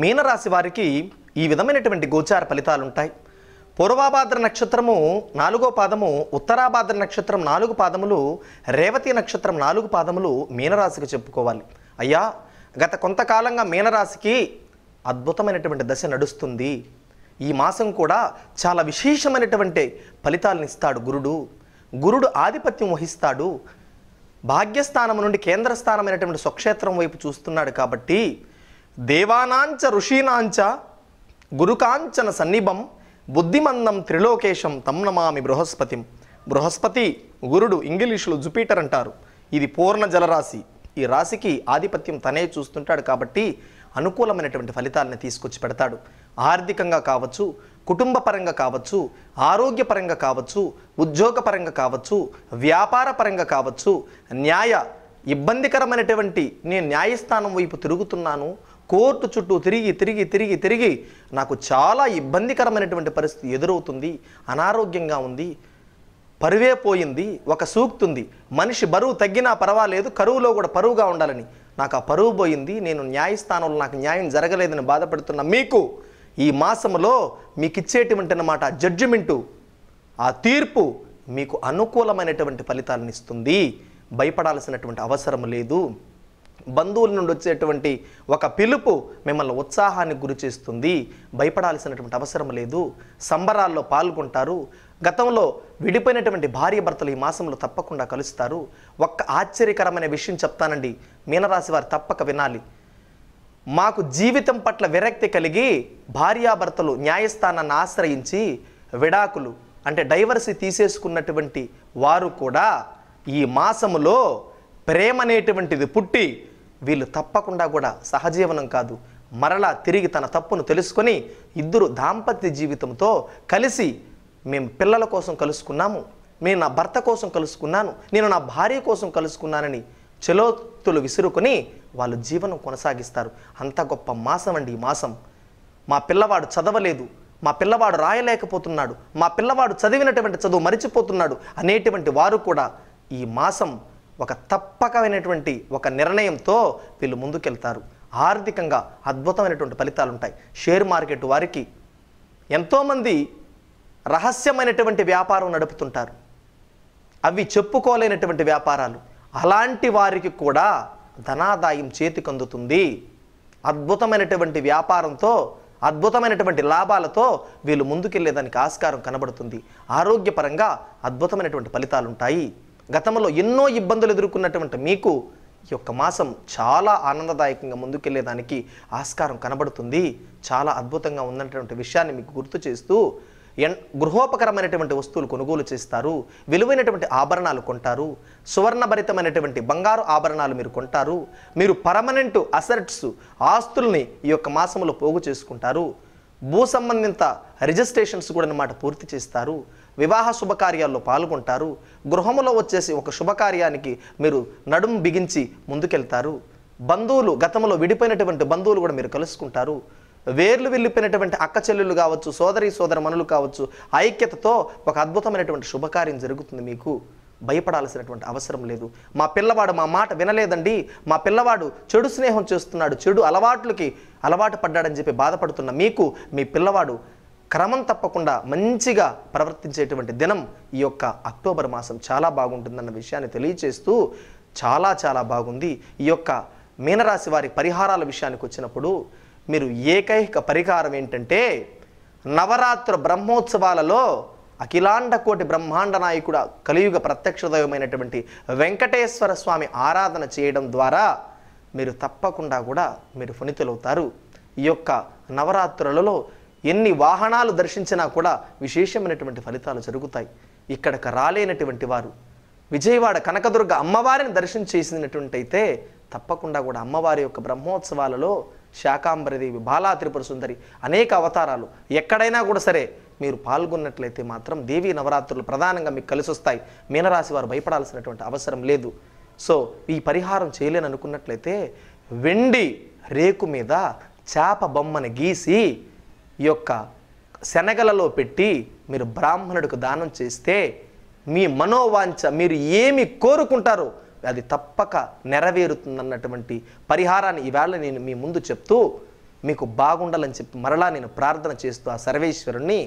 మీనరాశి వారికి ఈ విధమైనటువంటి గోచార ఫలితాలు ఉంటాయి పూర్వాభాద్ర నక్షత్రము నాలుగో పాదము ఉత్తరాభాద్ర నక్షత్రం నాలుగు పాదములు రేవతి నక్షత్రం నాలుగు పాదములు మీనరాశికి చెప్పుకోవాలి అయ్యా గత కొంతకాలంగా మీనరాశికి అద్భుతమైనటువంటి దశ నడుస్తుంది ఈ మాసం కూడా చాలా విశేషమైనటువంటి ఫలితాలను ఇస్తాడు గురుడు గురుడు ఆధిపత్యం వహిస్తాడు భాగ్యస్థానం నుండి కేంద్రస్థానమైనటువంటి స్వక్షేత్రం వైపు చూస్తున్నాడు కాబట్టి దేవానాంచ ఋషీనాంచ గురుకాంచన సన్నిభం బుద్ధిమందం త్రిలోకేశం తమ్నమామి నమామి బృహస్పతి గురుడు ఇంగ్లీషులో జుపీటర్ అంటారు ఇది పూర్ణ జలరాశి ఈ రాశికి ఆధిపత్యం తనే చూస్తుంటాడు కాబట్టి అనుకూలమైనటువంటి ఫలితాలను తీసుకొచ్చి పెడతాడు ఆర్థికంగా కావచ్చు కుటుంబ పరంగా కావచ్చు ఆరోగ్యపరంగా కావచ్చు ఉద్యోగపరంగా కావచ్చు వ్యాపార పరంగా కావచ్చు న్యాయ ఇబ్బందికరమైనటువంటి నేను న్యాయస్థానం వైపు తిరుగుతున్నాను కోర్టు చుట్టూ తిరిగి తిరిగి తిరిగి తిరిగి నాకు చాలా ఇబ్బందికరమైనటువంటి పరిస్థితి ఎదురవుతుంది అనారోగ్యంగా ఉంది పరువే పోయింది ఒక సూక్తుంది మనిషి బరువు తగ్గినా పర్వాలేదు కరువులో కూడా పరువుగా ఉండాలని నాకు ఆ పరువు పోయింది నేను న్యాయస్థానంలో నాకు న్యాయం జరగలేదని బాధపడుతున్న మీకు ఈ మాసంలో మీకు ఇచ్చేటువంటి అన్నమాట జడ్జిమెంటు ఆ తీర్పు మీకు అనుకూలమైనటువంటి ఫలితాలను ఇస్తుంది భయపడాల్సినటువంటి అవసరం లేదు బంధువుల నుండి వచ్చేటువంటి ఒక పిలుపు మిమ్మల్ని ఉత్సాహానికి గురి చేస్తుంది భయపడాల్సినటువంటి అవసరం లేదు సంబరాల్లో పాల్గొంటారు గతంలో విడిపోయినటువంటి భార్య భర్తలు ఈ మాసంలో తప్పకుండా కలుస్తారు ఒక్క ఆశ్చర్యకరమైన విషయం చెప్తానండి మీనరాశి వారు తప్పక వినాలి మాకు జీవితం పట్ల విరక్తి కలిగి భార్యాభర్తలు న్యాయస్థానాన్ని ఆశ్రయించి విడాకులు అంటే డైవర్సీ తీసేసుకున్నటువంటి వారు కూడా ఈ మాసములో ప్రేమ అనేటువంటిది పుట్టి వీళ్ళు తప్పకుండా కూడా సహజీవనం కాదు మరలా తిరిగి తన తప్పును తెలుసుకొని ఇద్దరు దాంపత్య జీవితంతో కలిసి మేము పిల్లల కోసం కలుసుకున్నాము నేను నా భర్త కోసం కలుసుకున్నాను నేను నా భార్య కోసం కలుసుకున్నానని చెలోతులు విసురుకొని వాళ్ళు జీవనం కొనసాగిస్తారు అంత గొప్ప మాసం అండి ఈ మాసం మా పిల్లవాడు చదవలేదు మా పిల్లవాడు రాయలేకపోతున్నాడు మా పిల్లవాడు చదివినటువంటి చదువు మరిచిపోతున్నాడు అనేటువంటి వారు కూడా ఈ మాసం ఒక తప్పకమైనటువంటి ఒక నిర్ణయంతో వీళ్ళు ముందుకెళ్తారు ఆర్థికంగా అద్భుతమైనటువంటి ఫలితాలు ఉంటాయి షేర్ మార్కెట్ వారికి ఎంతోమంది రహస్యమైనటువంటి వ్యాపారం నడుపుతుంటారు అవి చెప్పుకోలేనటువంటి వ్యాపారాలు అలాంటి వారికి కూడా ధనాదాయం చేతికందుతుంది అద్భుతమైనటువంటి వ్యాపారంతో అద్భుతమైనటువంటి లాభాలతో వీళ్ళు ముందుకెళ్లేదానికి ఆస్కారం కనబడుతుంది ఆరోగ్యపరంగా అద్భుతమైనటువంటి ఫలితాలు ఉంటాయి గతంలో ఎన్నో ఇబ్బందులు ఎదుర్కొన్నటువంటి మీకు ఈ యొక్క మాసం చాలా ఆనందదాయకంగా ముందుకెళ్లేదానికి ఆస్కారం కనబడుతుంది చాలా అద్భుతంగా ఉన్నటువంటి విషయాన్ని మీకు గుర్తు చేస్తూ ఎన్ గృహోపకరమైనటువంటి వస్తువులు కొనుగోలు చేస్తారు విలువైనటువంటి ఆభరణాలు కొంటారు సువర్ణభరితమైనటువంటి బంగారు ఆభరణాలు మీరు కొంటారు మీరు పర్మనెంట్ అసెట్స్ ఆస్తుల్ని ఈ యొక్క మాసంలో పోగు చేసుకుంటారు భూ సంబంధిత రిజిస్ట్రేషన్స్ కూడా అన్నమాట పూర్తి చేస్తారు వివాహ శుభకార్యాల్లో పాల్గొంటారు గృహంలో వచ్చేసి ఒక శుభకార్యానికి మీరు నడుం బిగించి ముందుకెళ్తారు బంధువులు గతంలో విడిపోయినటువంటి బంధువులు కూడా మీరు కలుసుకుంటారు వేర్లు వెళ్ళిపోయినటువంటి అక్క చెల్లెళ్ళు కావచ్చు సోదరి సోదర మనులు కావచ్చు ఐక్యతతో ఒక అద్భుతమైనటువంటి శుభకార్యం జరుగుతుంది మీకు భయపడాల్సినటువంటి అవసరం లేదు మా పిల్లవాడు మా మాట వినలేదండి మా పిల్లవాడు చెడు స్నేహం చేస్తున్నాడు చెడు అలవాట్లకి అలవాటు పడ్డాడని చెప్పి బాధపడుతున్న మీకు మీ పిల్లవాడు క్రమం తప్పకుండా మంచిగా ప్రవర్తించేటువంటి దినం ఈ యొక్క అక్టోబర్ మాసం చాలా బాగుంటుందన్న విషయాన్ని తెలియచేస్తూ చాలా చాలా బాగుంది ఈ యొక్క మీనరాశి వారి పరిహారాల విషయానికి వచ్చినప్పుడు మీరు ఏకైక పరిహారం ఏంటంటే నవరాత్రు బ్రహ్మోత్సవాలలో అఖిలాండ కోటి బ్రహ్మాండ నాయకుడు కలియుగ ప్రత్యక్ష దైవమైనటువంటి వెంకటేశ్వర స్వామి ఆరాధన చేయడం ద్వారా మీరు తప్పకుండా కూడా మీరు ఫలితులవుతారు ఈ యొక్క నవరాత్రులలో ఎన్ని వాహనాలు దర్శించినా కూడా విశేషమైనటువంటి ఫలితాలు జరుగుతాయి ఇక్కడకు రాలేనటువంటి వారు విజయవాడ కనకదుర్గ అమ్మవారిని దర్శనం చేసినటువంటి అయితే తప్పకుండా కూడా అమ్మవారి యొక్క బ్రహ్మోత్సవాలలో శాకాంబరదేవి బాలా త్రిపుర సుందరి అనేక అవతారాలు ఎక్కడైనా కూడా సరే మీరు పాల్గొన్నట్లయితే మాత్రం దేవీ నవరాత్రులు ప్రధానంగా మీకు కలిసి వస్తాయి మీనరాశి వారు భయపడాల్సినటువంటి అవసరం లేదు సో ఈ పరిహారం చేయలేని అనుకున్నట్లయితే వెండి రేకు మీద చేప బొమ్మను గీసి ఈ యొక్క శనగలలో పెట్టి మీరు బ్రాహ్మణుడికి దానం చేస్తే మీ మనోవాంఛ మీరు ఏమి కోరుకుంటారో అది తప్పక నెరవేరుతుందన్నటువంటి పరిహారాన్ని ఈవేళ నేను మీ ముందు చెప్తూ మీకు బాగుండాలని చెప్పి మరలా నేను ప్రార్థన చేస్తూ ఆ సర్వేశ్వరుణ్ణి